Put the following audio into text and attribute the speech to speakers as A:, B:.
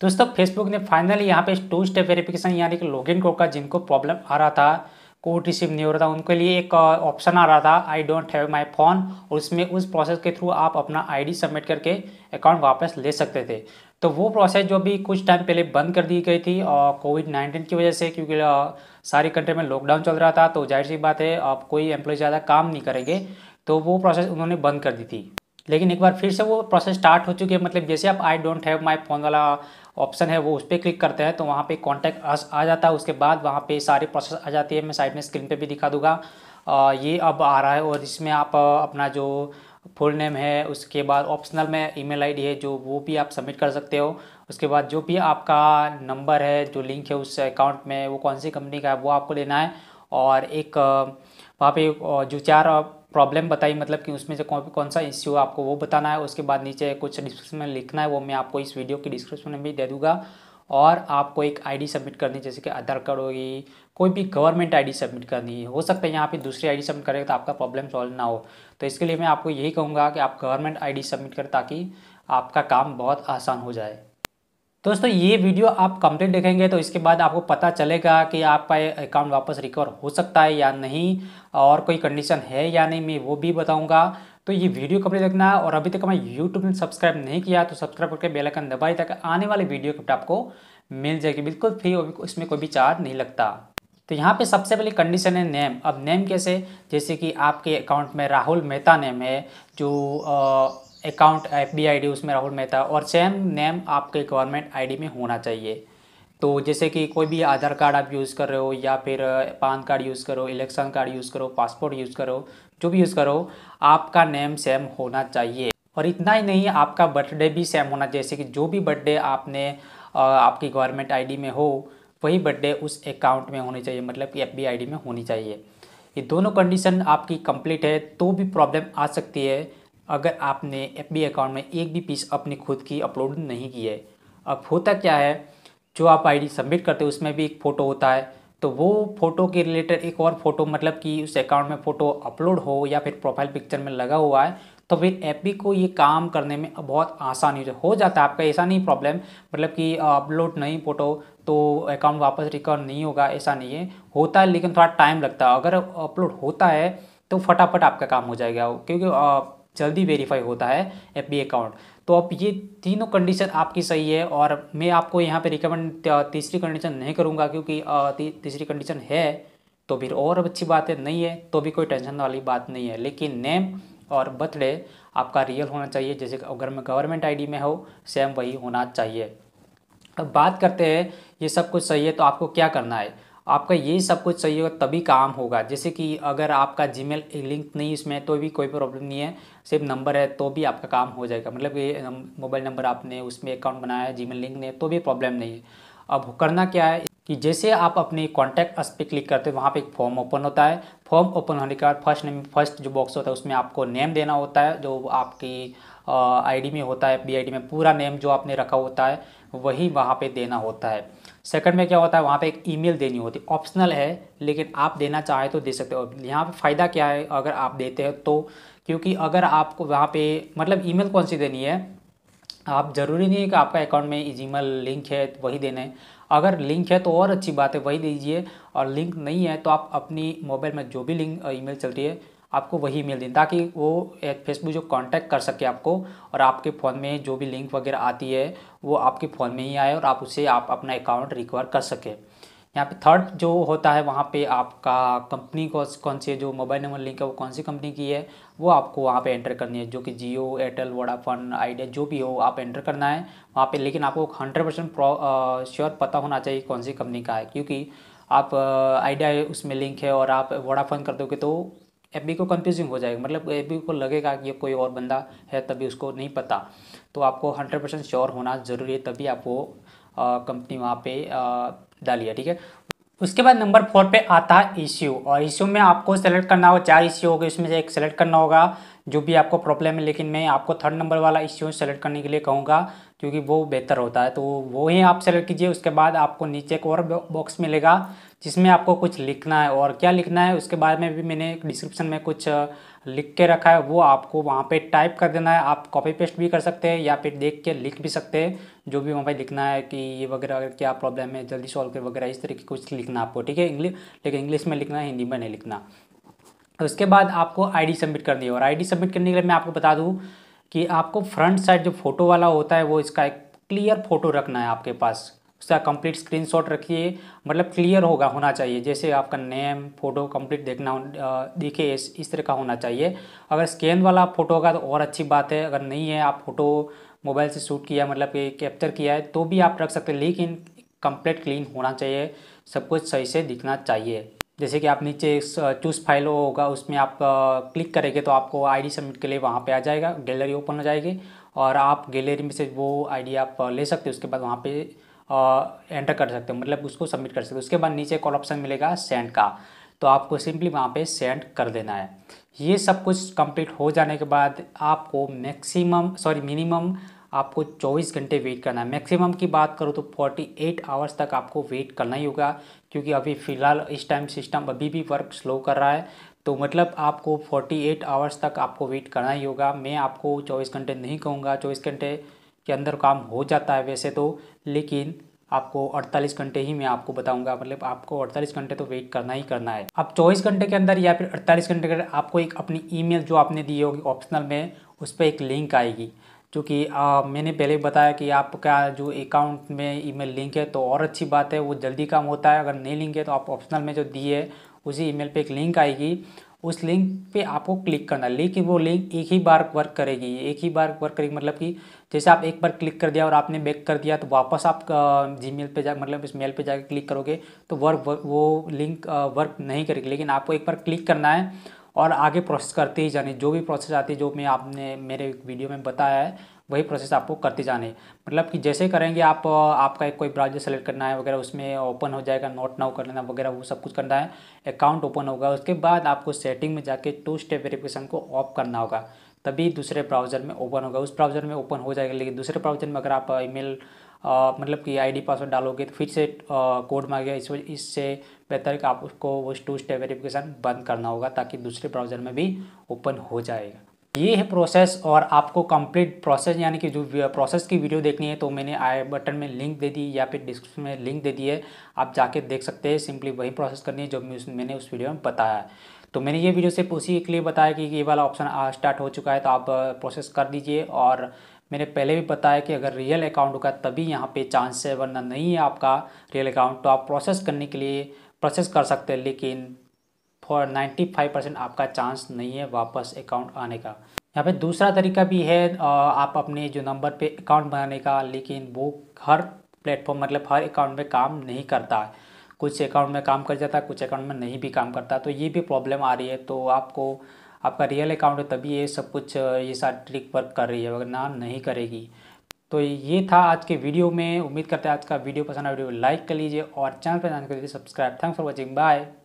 A: तो दोस्तों फेसबुक ने फाइनली यहाँ पे टू स्टेप वेरिफिकेशन यानी कि लॉगिन कोड का जिनको प्रॉब्लम आ रहा था कोड रिसीव नहीं हो रहा था उनके लिए एक ऑप्शन आ रहा था I don't have my phone और उसमें उस प्रोसेस के थ्रू आप अपना आईडी सबमिट करके अकाउंट वापस ले सकते थे तो वो प्रोसेस जो भी कुछ टाइम पहले बंद कर दी गई थी और कोविड नाइन्टीन की वजह से क्योंकि सारी कंट्री में लॉकडाउन चल रहा था तो जाहिर सी बात है आप कोई एम्प्लॉय ज़्यादा काम नहीं करेंगे तो वो प्रोसेस उन्होंने बंद कर दी थी लेकिन एक बार फिर से वो प्रोसेस स्टार्ट हो चुकी है मतलब जैसे आप I don't have my phone वाला ऑप्शन है वो उस पर क्लिक करते हैं तो वहाँ पे कॉन्टैक्ट अस आ जाता है उसके बाद वहाँ पे सारी प्रोसेस आ जाती है मैं साइड में स्क्रीन पे भी दिखा दूंगा आ, ये अब आ रहा है और इसमें आप अपना जो फुल नेम है उसके बाद ऑप्शनल में ईमेल आईडी है जो वो भी आप सबमिट कर सकते हो उसके बाद जो भी आपका नंबर है जो लिंक है उस अकाउंट में वो कौन सी कंपनी का है वो आपको लेना है और एक वहाँ पे जो चार प्रॉब्लम बताई मतलब कि उसमें से कौन कौन सा इश्यू आपको वो बताना है उसके बाद नीचे कुछ डिस्क्रिप्शन में लिखना है वो मैं आपको इस वीडियो की डिस्क्रिप्शन में भी दे दूँगा और आपको एक आईडी सबमिट करनी जैसे कि आधार कार्ड होगी कोई भी गवर्नमेंट आईडी सबमिट करनी है हो सकता है यहाँ पे दूसरी आईडी सबमिट करेगा तो आपका प्रॉब्लम सॉल्व ना हो तो इसके लिए मैं आपको यही कहूँगा कि आप गवर्नमेंट आईडी सबमिट करें ताकि आपका काम बहुत आसान हो जाए दोस्तों ये वीडियो आप कंप्लीट देखेंगे तो इसके बाद आपको पता चलेगा कि आपका अकाउंट वापस रिकवर हो सकता है या नहीं और कोई कंडीशन है या नहीं मैं वो भी बताऊंगा तो ये वीडियो कंप्लीट देखना और अभी तक हमें यूट्यूब ने सब्सक्राइब नहीं किया तो सब्सक्राइब करके बेल आइकन दबाए ताकि आने वाले वीडियो कप्ट आपको मिल जाएगी बिल्कुल फ्री और इसमें कोई भी चार्ज नहीं लगता तो यहाँ पे सबसे पहली कंडीशन है नेम अब नेम कैसे जैसे कि आपके अकाउंट में राहुल मेहता नेम है जो आ, account F B I D उसमें राहुल मेहता और सेम नेम आपके गवर्नमेंट आई डी में होना चाहिए तो जैसे कि कोई भी आधार कार्ड आप यूज़ कर रहे हो या फिर पान कार्ड यूज़ करो इलेक्शन कार्ड यूज़ करो पासपोर्ट यूज़ करो जो भी यूज़ करो आपका नेम सेम होना चाहिए और इतना ही नहीं आपका बर्थडे भी सेम होना चाहिए जैसे कि जो भी बर्थडे आपने आपकी गवर्नमेंट डी में हो वही बर्थडे उस अकाउंट में होनी चाहिए मतलब कि एफ बी में होनी चाहिए ये दोनों कंडीशन आपकी कंप्लीट है तो भी प्रॉब्लम आ सकती है अगर आपने एफ अकाउंट में एक भी पीस अपनी खुद की अपलोड नहीं की है अब होता क्या है जो आप आईडी सबमिट करते हो उसमें भी एक फ़ोटो होता है तो वो फ़ोटो के रिलेटेड एक और फ़ोटो मतलब कि उस अकाउंट में फ़ोटो अपलोड हो या फिर प्रोफाइल पिक्चर में लगा हुआ है तो फिर एफ को ये काम करने में बहुत आसानी हो जाता है आपका ऐसा नहीं प्रॉब्लम मतलब कि अपलोड नहीं फ़ोटो तो अकाउंट वापस रिकवर नहीं होगा ऐसा नहीं है होता है लेकिन थोड़ा टाइम लगता है अगर अपलोड होता है तो फटाफट आपका काम हो जाएगा क्योंकि जल्दी वेरीफाई होता है एफ अकाउंट तो अब ये तीनों कंडीशन आपकी सही है और मैं आपको यहाँ पे रिकमेंड तीसरी कंडीशन नहीं करूँगा क्योंकि ती, तीसरी कंडीशन है तो फिर और अच्छी बात है नहीं है तो भी कोई टेंशन वाली बात नहीं है लेकिन नेम और बर्थडे आपका रियल होना चाहिए जैसे अगर मैं गवर्नमेंट आईडी में हो सेम वही होना चाहिए अब बात करते हैं ये सब कुछ सही है तो आपको क्या करना है आपका यही सब कुछ सही होगा तभी काम होगा जैसे कि अगर आपका जी मेल लिंक नहीं इसमें तो भी कोई प्रॉब्लम नहीं है सिर्फ नंबर है तो भी आपका काम हो जाएगा मतलब ये मोबाइल नंबर आपने उसमें अकाउंट बनाया है मेल लिंक ने तो भी प्रॉब्लम नहीं है अब करना क्या है कि जैसे आप अपने कॉन्टैक्ट अस पे क्लिक करते हैं वहाँ पे एक फॉर्म ओपन होता है फॉर्म ओपन होने के बाद फर्स्ट नेम फर्स्ट जो बॉक्स होता है उसमें आपको नेम देना होता है जो आपकी आईडी में होता है बी में पूरा नेम जो आपने रखा होता है वही वहाँ पे देना होता है सेकंड में क्या होता है वहाँ पे एक ईमेल देनी होती है ऑप्शनल है लेकिन आप देना चाहे तो दे सकते हो यहाँ पे फ़ायदा क्या है अगर आप देते हैं तो क्योंकि अगर आपको वहाँ पे मतलब ईमेल कौन सी देनी है आप ज़रूरी नहीं है कि आपका अकाउंट में जीमेल लिंक है तो वही देना है अगर लिंक है तो और अच्छी बात है वही दीजिए और लिंक नहीं है तो आप अपनी मोबाइल में जो भी लिंक ई चलती है आपको वही मेल दें ताकि वो फेसबुक जो कांटेक्ट कर सके आपको और आपके फ़ोन में जो भी लिंक वगैरह आती है वो आपके फ़ोन में ही आए और आप उसे आप अपना अकाउंट रिकवर कर सकें यहाँ पे थर्ड जो होता है वहाँ पे आपका कंपनी को कौन सी जो मोबाइल नंबर लिंक है वो कौन सी कंपनी की है वो आपको वहाँ पे एंटर करनी है जो कि जियो एयरटेल वोडाफोन आइडिया जो भी हो आप एंटर करना है वहाँ पे लेकिन आपको हंड्रेड परसेंट श्योर पता होना चाहिए कौन सी कंपनी का है क्योंकि आप आइडिया उसमें लिंक है और आप वोडाफोन कर दोगे तो एफ को कन्फ्यूजिंग हो जाएगा मतलब एफ को लगेगा कि ये कोई और बंदा है तभी उसको नहीं पता तो आपको हंड्रेड परसेंट श्योर होना ज़रूरी है तभी आप वो कंपनी वहाँ पे डालिए ठीक है उसके बाद नंबर फोर पे आता है इश्यू और इश्यू में आपको सेलेक्ट करना होगा चार इश्यू गए उसमें से एक सेलेक्ट करना होगा जो भी आपको प्रॉब्लम है लेकिन मैं आपको थर्ड नंबर वाला इश्यू सेलेक्ट करने के लिए कहूँगा क्योंकि वो बेहतर होता है तो वो ही आप सेलेक्ट कीजिए उसके बाद आपको नीचे एक और बॉक्स मिलेगा जिसमें आपको कुछ लिखना है और क्या लिखना है उसके बारे में भी मैंने डिस्क्रिप्शन में कुछ लिख के रखा है वो आपको वहाँ पे टाइप कर देना है आप कॉपी पेस्ट भी कर सकते हैं या फिर देख के लिख भी सकते हैं जो भी वहाँ पे लिखना है कि ये वगैरह अगर क्या प्रॉब्लम है जल्दी सॉल्व कर वगैरह इस तरीके कुछ लिखना आपको ठीक है इंग्लिश लेकिन इंग्लिश में लिखना है हिंदी में नहीं लिखना उसके बाद आपको आई सबमिट करनी है और आई सबमिट करने के लिए मैं आपको बता दूँ कि आपको फ्रंट साइड जो फोटो वाला होता है वो इसका एक क्लियर फोटो रखना है आपके पास उसका कंप्लीट स्क्रीनशॉट रखिए मतलब क्लियर होगा होना चाहिए जैसे आपका नेम फोटो कंप्लीट देखना दिखे इस इस तरह का होना चाहिए अगर स्कैन वाला फ़ोटो होगा तो और अच्छी बात है अगर नहीं है आप फ़ोटो मोबाइल से शूट किया मतलब कि कैप्चर किया है तो भी आप रख सकते हैं लेकिन कंप्लीट क्लीन होना चाहिए सब कुछ सही से दिखना चाहिए जैसे कि आप नीचे चूज फाइल होगा उसमें आप क्लिक करेंगे तो आपको आईडी सबमिट के लिए वहाँ पे आ जाएगा गैलरी ओपन हो जाएगी और आप गैलरी में से वो आईडी आप ले सकते हैं उसके बाद वहाँ पे एंटर कर सकते हो मतलब उसको सबमिट कर सकते हो उसके बाद नीचे कॉल ऑप्शन मिलेगा सेंड का तो आपको सिंपली वहाँ पे सेंड कर देना है ये सब कुछ कंप्लीट हो जाने के बाद आपको मैक्सिमम सॉरी मिनिमम आपको 24 घंटे वेट करना है मैक्सिमम की बात करो तो 48 आवर्स तक आपको वेट करना ही होगा क्योंकि अभी फ़िलहाल इस टाइम सिस्टम अभी भी वर्क स्लो कर रहा है तो मतलब आपको 48 आवर्स तक आपको वेट करना ही होगा मैं आपको 24 घंटे नहीं कहूँगा 24 घंटे के अंदर काम हो जाता है वैसे तो लेकिन आपको 48 घंटे ही मैं आपको बताऊंगा मतलब आपको 48 घंटे तो वेट करना ही करना है अब 24 घंटे के अंदर या फिर 48 घंटे के अंदर आपको एक अपनी ईमेल जो आपने दी होगी ऑप्शनल में उस पर एक लिंक आएगी जो कि मैंने पहले बताया कि आपका जो अकाउंट में ईमेल लिंक है तो और अच्छी बात है वो जल्दी काम होता है अगर नहीं लिंक है तो आप ऑप्शनल में जो दी है उसी ई मेल एक लिंक आएगी उस लिंक पर आपको क्लिक करना है लेकिन वो लिंक एक ही बार वर्क करेगी एक ही बार वर्क करेगी मतलब कि जैसे आप एक बार क्लिक कर दिया और आपने बैक कर दिया तो वापस आप जी मेल पर जा मतलब इस मेल पर जाकर क्लिक करोगे तो वर्क वो लिंक वर्क नहीं करेगी लेकिन आपको एक बार क्लिक करना है और आगे प्रोसेस करते ही जाने जो भी प्रोसेस आती है जो मैं आपने मेरे वीडियो में बताया है वही प्रोसेस आपको करते जाने मतलब कि जैसे करेंगे आप आपका एक कोई ब्राउजर सेलेक्ट करना है वगैरह उसमें ओपन हो जाएगा नोट नाउ कर लेना वगैरह वो सब कुछ करना है अकाउंट ओपन होगा उसके बाद आपको सेटिंग में जाके टू स्टेप वेरिफिकेशन को ऑफ करना होगा तभी दूसरे ब्राउज़र में ओपन होगा उस ब्राउज़र में ओपन हो जाएगा लेकिन दूसरे ब्राउज़र में अगर आप ईमेल uh, uh, मतलब कि आईडी पासवर्ड डालोगे तो फिर से कोड uh, मांगेगा इस इससे बेहतर कि आप उसको वो टू स्टेप वेरिफिकेशन बंद करना होगा ताकि दूसरे ब्राउज़र में भी ओपन हो जाएगा ये है प्रोसेस और आपको कंप्लीट प्रोसेस यानी कि जो प्रोसेस की वीडियो देखनी है तो मैंने आई बटन में लिंक दे दी या फिर डिस्क्रिप्शन में लिंक दे दी है आप जाके देख सकते हैं सिंपली वही प्रोसेस करनी है जो मैंने उस वीडियो में बताया है तो मैंने ये वीडियो सिर्फ उसी के लिए बताया कि ये वाला ऑप्शन स्टार्ट हो चुका है तो आप प्रोसेस कर दीजिए और मैंने पहले भी बताया कि अगर रियल अकाउंट होगा तभी यहाँ पे चांस है वरना नहीं है आपका रियल अकाउंट तो आप प्रोसेस करने के लिए प्रोसेस कर सकते हैं लेकिन फॉर नाइन्टी फाइव परसेंट आपका चांस नहीं है वापस अकाउंट आने का यहाँ पे दूसरा तरीका भी है आप अपने जो नंबर पे अकाउंट बनाने का लेकिन वो हर प्लेटफॉर्म मतलब हर अकाउंट में काम नहीं करता है कुछ अकाउंट में काम कर जाता है कुछ अकाउंट में नहीं भी काम करता तो ये भी प्रॉब्लम आ रही है तो आपको आपका रियल अकाउंट है तभी ये सब कुछ ये सारी ट्रिक वर्क कर रही है वरना नहीं करेगी तो ये था आज के वीडियो में उम्मीद करते हैं आज का वीडियो पसंद आया वीडियो लाइक कर लीजिए और चैनल पर जान कर लीजिए subscribe thanks for watching bye